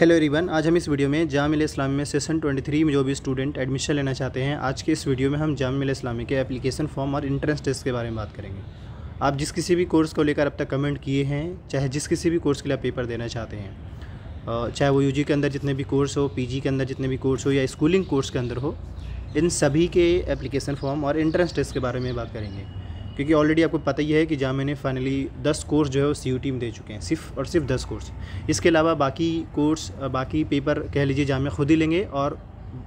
hello everyone आज हम इस वीडियो में जामिल इस्लामी में सेशन 23 में जो भी स्टूडेंट एडमिशन लेना चाहते हैं आज के इस वीडियो में हम जामिल इस्लामी के एप्लीकेशन फॉर्म और इंट्रेंस टेस्ट के बारे में बात करेंगे आप जिस किसी भी कोर्स को लेकर अब तक कमेंट किए हैं चाहे जिस किसी भी कोर्स के लिए आप पेपर देना चाहते हैं चाहे वो यू के अंदर जितने भी कोर्स हो पी के अंदर जितने भी कोर्स हो या स्कूलिंग कोर्स के अंदर हो इन सभी के एप्लीकेशन फॉर्म और इंट्रेंस टेस्ट के बारे में बात करेंगे क्योंकि ऑलरेडी आपको पता ही है कि जहाँ मैंने फाइनली दस कोर्स जो है वो सी टी में दे चुके हैं सिर्फ और सिर्फ दस कोर्स इसके अलावा बाकी कोर्स बाकी पेपर कह लीजिए जामिया खुद ही लेंगे और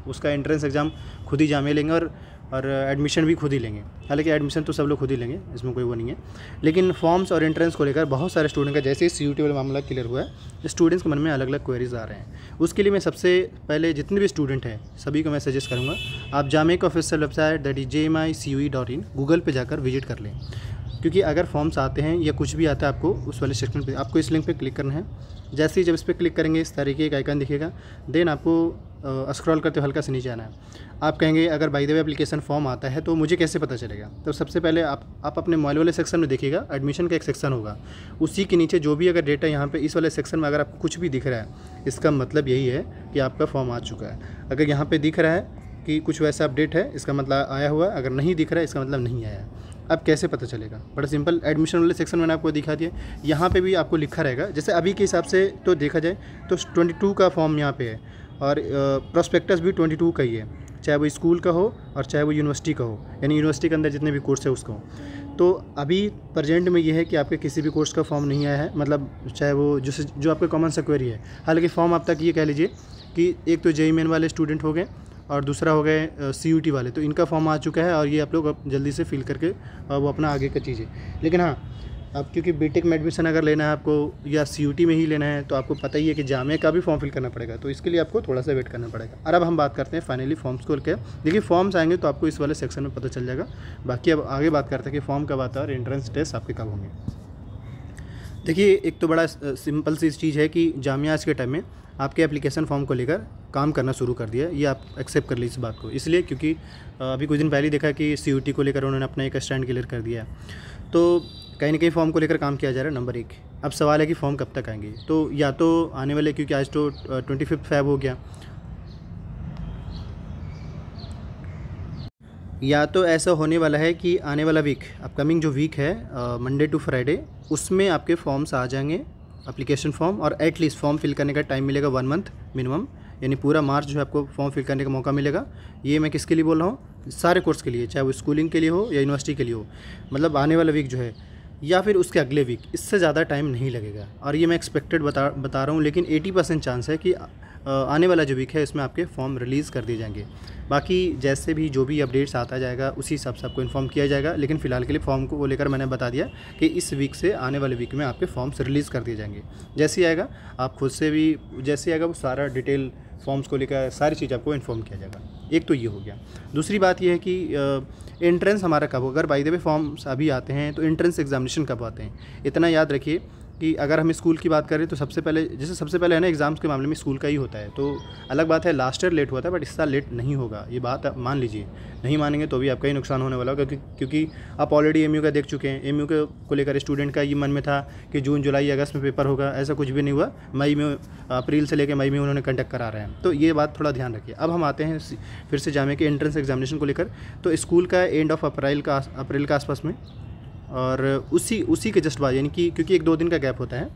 उसका एंट्रेंस एग्ज़ाम खुद ही जामिया लेंगे और और एडमिशन भी खुद ही लेंगे हालांकि एडमिशन तो सब लोग खुद ही लेंगे इसमें कोई वो नहीं है लेकिन फॉर्म्स और एंट्रेंस को लेकर बहुत सारे स्टूडेंट का जैसे ही सी यू वाला मामला क्लियर हुआ है स्टूडेंट्स के मन में अलग अलग क्वेरीज आ रहे हैं उसके लिए मैं सबसे पहले जितने भी स्टूडेंट हैं सभी को मैं सजेस्ट करूँगा आप जामे का official website that is J M I C U dot in Google पर जाकर विजिट कर लें क्योंकि अगर फॉर्म्स आते हैं या कुछ भी आता है आपको उस वाले सेक्शन पे आपको इस लिंक पे क्लिक करना है जैसे ही जब इस पर क्लिक करेंगे इस तरीके का आइकन दिखेगा देन आपको स्क्रॉल करते हो हल्का से नीचे आना है आप कहेंगे अगर by the way application form आता है तो मुझे कैसे पता चलेगा तो सबसे पहले आप आप अपने मोबाइल वाले सेक्शन में देखिएगा एडमिशन का एक सेक्शन होगा उसी के नीचे जो भी अगर डेटा यहाँ पे इस वाले सेक्शन में अगर आपको कुछ भी दिख रहा है इसका मतलब यही है कि आपका फॉर्म आ चुका है अगर यहाँ पर दिख रहा है कि कुछ वैसा अपडेट है इसका मतलब आया हुआ अगर नहीं दिख रहा है इसका मतलब नहीं आया अब कैसे पता चलेगा बड़ा सिंपल एडमिशन वाले सेक्शन मैंने आपको दिखा दिया यहाँ पे भी आपको लिखा रहेगा जैसे अभी के हिसाब से तो देखा जाए तो 22 का फॉर्म यहाँ पे है और प्रोस्पेक्टस भी ट्वेंटी टू का ही है चाहे वो स्कूल का हो और चाहे वो यूनिवर्सिटी का हो यानी यूनिवर्सिटी के अंदर जितने भी कोर्स है उसका हो तो अभी प्रेजेंट में ये है कि आपके किसी भी कोर्स का फॉर्म नहीं आया है मतलब चाहे वो जो जो आपका कॉमन सक्वेरी है हालांकि फॉर्म आप तक ये कह लीजिए कि एक तो जेई मेन e e वाले स्टूडेंट हो गए और दूसरा हो गए सी वाले तो इनका फॉर्म आ चुका है और ये आप लोग जल्दी से फिल करके वो अपना आगे का चीज़ है लेकिन हाँ अब क्योंकि बीटेक में एडमिशन अगर लेना है आपको या सी में ही लेना है तो आपको पता ही है कि जामे का भी फॉर्म फिल करना पड़ेगा तो इसके लिए आपको थोड़ा सा वेट करना पड़ेगा और अब हम बात करते हैं फाइनली फॉर्म्स को लेकर देखिए फॉर्म्स आएंगे तो आपको इस वाले सेक्शन में पता चल जाएगा बाकी अब आगे बात करते हैं कि फॉर्म कब आता है और एंट्रेंस टेस्ट आपके कब होंगे देखिए एक तो बड़ा सिंपल सी चीज़ है कि जामिया आज के टाइम में आपके एप्लीकेशन फॉर्म को लेकर काम करना शुरू कर दिया ये आप एक्सेप्ट कर ली इस बात को इसलिए क्योंकि अभी कुछ दिन पहले देखा कि सी को लेकर उन्होंने अपना एक स्टैंड क्लियर कर दिया तो कहीं ना कहीं फॉर्म को लेकर काम किया जा रहा है नंबर एक अब सवाल है कि फॉर्म कब तक आएंगे तो या तो आने वाले क्योंकि आज तो ट्वेंटी फिफ्थ फैब हो गया या तो ऐसा होने वाला है कि आने वाला वीक अपकमिंग जो वीक है मंडे टू फ्राइडे उसमें आपके फॉर्म्स आ जाएंगे अप्लीकेशन फॉर्म और एटलीस्ट फॉर्म फिल करने का टाइम मिलेगा वन मंथ मिनिमम यानी पूरा मार्च जो है आपको फॉर्म फिल करने का मौका मिलेगा ये मैं किसके लिए बोल रहा हूँ सारे कोर्स के लिए चाहे वो स्कूलिंग के लिए हो या यूनिवर्सिटी के लिए हो मतलब आने वाला वीक जो है या फिर उसके अगले वीक इससे ज़्यादा टाइम नहीं लगेगा और ये मैं एक्सपेक्टेड बता बता रहा हूँ लेकिन एटी परसेंट चांस है कि आने वाला जो वीक है इसमें आपके फॉर्म रिलीज़ कर दिए जाएंगे बाकी जैसे भी जो भी अपडेट्स आता जाएगा उसी हिसाब से आपको इन्फॉर्म किया जाएगा लेकिन फ़िलहाल के लिए फॉर्म को लेकर मैंने बता दिया कि इस वीक से आने वाले वीक में आपके फॉर्म्स रिलीज़ कर दिए जाएंगे जैसे ही आएगा आप खुद से भी जैसे ही आएगा वो सारा डिटेल फॉर्म्स को लेकर सारी चीज़ आपको इन्फॉर्म किया जाएगा एक तो ये हो गया दूसरी बात यह है कि एंट्रेंस हमारा कब होगा अगर बाई दे फॉर्म्स अभी आते हैं तो एंट्रेंस एग्जामिनेशन कब आते हैं इतना याद रखिए कि अगर हम स्कूल की बात करें तो सबसे पहले जैसे सबसे पहले है ना एग्ज़ाम्स के मामले में स्कूल का ही होता है तो अलग बात है लास्ट ईयर लेट हुआ था बट इस साल लेट नहीं होगा ये बात आप मान लीजिए नहीं मानेंगे तो भी आपका ही नुकसान होने वाला होगा क्योंकि क्योंकि आप ऑलरेडी एम का देख चुके हैं एम के को लेकर स्टूडेंट का ये मन में था कि जून जुलाई अगस्त में पेपर होगा ऐसा कुछ भी नहीं हुआ मई में अप्रैल से लेकर मई में उन्होंने कंडक्ट करा रहे हैं तो ये बात थोड़ा ध्यान रखिए अब हम आते हैं फिर से जामे के एंट्रेंस एग्जामिनेशन को लेकर तो स्कूल का एंड ऑफ अप्रैल का अप्रैल के आसपास में और उसी उसी के जस्ट बाद यानी कि क्योंकि एक दो दिन का गैप होता है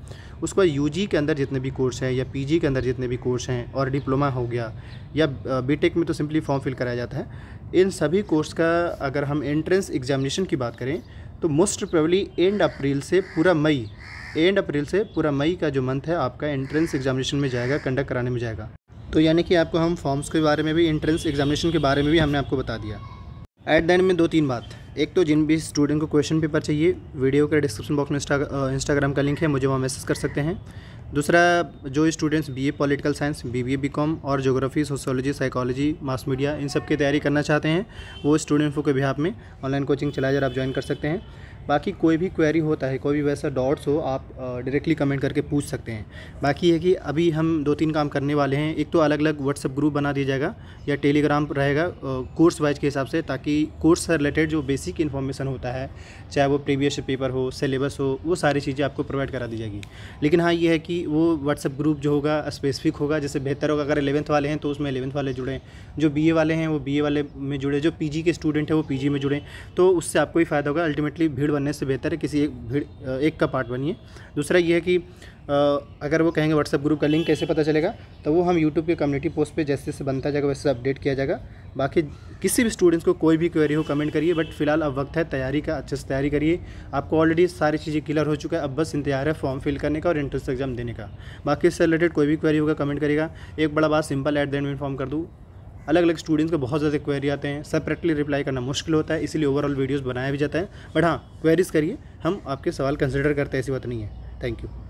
उसके बाद यू के अंदर जितने भी कोर्स हैं या पी के अंदर जितने भी कोर्स हैं और डिप्लोमा हो गया या बी में तो सिंपली फॉर्म फिल कराया जाता है इन सभी कोर्स का अगर हम एंट्रेंस एग्जामिनेशन की बात करें तो मोस्ट प्रोबली एंड अप्रैल से पूरा मई एंड अप्रैल से पूरा मई का जो मंथ है आपका एंट्रेंस एग्जामिनेशन में जाएगा कंडक्ट कराने में जाएगा तो यानी कि आपको हम फॉर्म्स के बारे में भी एंट्रेंस एग्जामिनेशन के बारे में भी हमने आपको बता दिया एट द एंड में दो तीन बात एक तो जिन भी स्टूडेंट को क्वेश्चन पेपर चाहिए वीडियो के डिस्क्रिप्शन बॉक्स में इंस्टाग्राम का लिंक है मुझे वहाँ मैसेज कर सकते हैं दूसरा जो students BA political science BBA BCom और geography sociology psychology mass media इन सब की तैयारी करना चाहते हैं वो स्टूडेंट्स को भी आप में ऑनलाइन कोचिंग चलाकर आप ज्वाइन कर सकते हैं बाकी कोई भी क्वेरी होता है कोई भी वैसा डॉट्स हो आप डायरेक्टली कमेंट करके पूछ सकते हैं बाकी है कि अभी हम दो तीन काम करने वाले हैं एक तो अलग अलग व्हाट्सअप ग्रुप बना दिया जाएगा या टेलीग्राम रहेगा कोर्स वाइज के हिसाब से ताकि कोर्स से रिलेटेड जो बेसिक इन्फॉर्मेशन होता है चाहे वो प्रीवियस पेपर हो सिलेबस हो वो सारी चीज़ें आपको प्रोवाइड करा दी जाएगी लेकिन हाँ ये है कि वो व्हाट्सअप ग्रुप जो होगा स्पेसिफिक होगा जैसे बेहतर होगा अगर एलेवंथ वाले हैं तो उसमें एलेवंथ वाले जुड़ें जो बीए वाले हैं वो बीए वाले में जुड़े जो पीजी के स्टूडेंट हैं वो पीजी में जुड़ें तो उससे आपको ही फ़ायदा होगा अल्टीमेटली भीड़ बनने से बेहतर है किसी एक भीड़ एक का पार्ट बनिए दूसरा ये है कि अगर वो कहेंगे व्हाट्सअप ग्रुप का लिंक कैसे पता चलेगा तो वो हम यूट्यूब के कम्युनिटी पोस्ट पे जैसे जैसे बनता जाएगा वैसे अपडेट किया जाएगा बाकी किसी भी स्टूडेंट्स को कोई भी क्वेरी हो कमेंट करिए बट फिलहाल अब वक्त है तैयारी का अच्छे से तैयारी करिए आपको ऑलरेडी सारी चीज़ें क्लियर हो चुका है अब बस इंतजार है फॉर्म फिल करने का और इंट्रेंस एग्जाम देने का बाकी इससे रिलेटेड कोई भी क्वेरी होगा कमेंट करेगा एक बड़ा बात सिंपल एट द में इन्फॉर्म कर दूँ अलग अलग स्टूडेंट्स को बहुत ज़्यादा क्वेरी आते हैं सेपरेटली रिप्लाई करना मुश्किल होता है इसीलिए ओवरऑल वीडियोज़ बनाया भी जाता है बट हाँ क्वेरीज करिए हम आपके सवाल कंसिडर करते हैं ऐसी बात नहीं है थैंक यू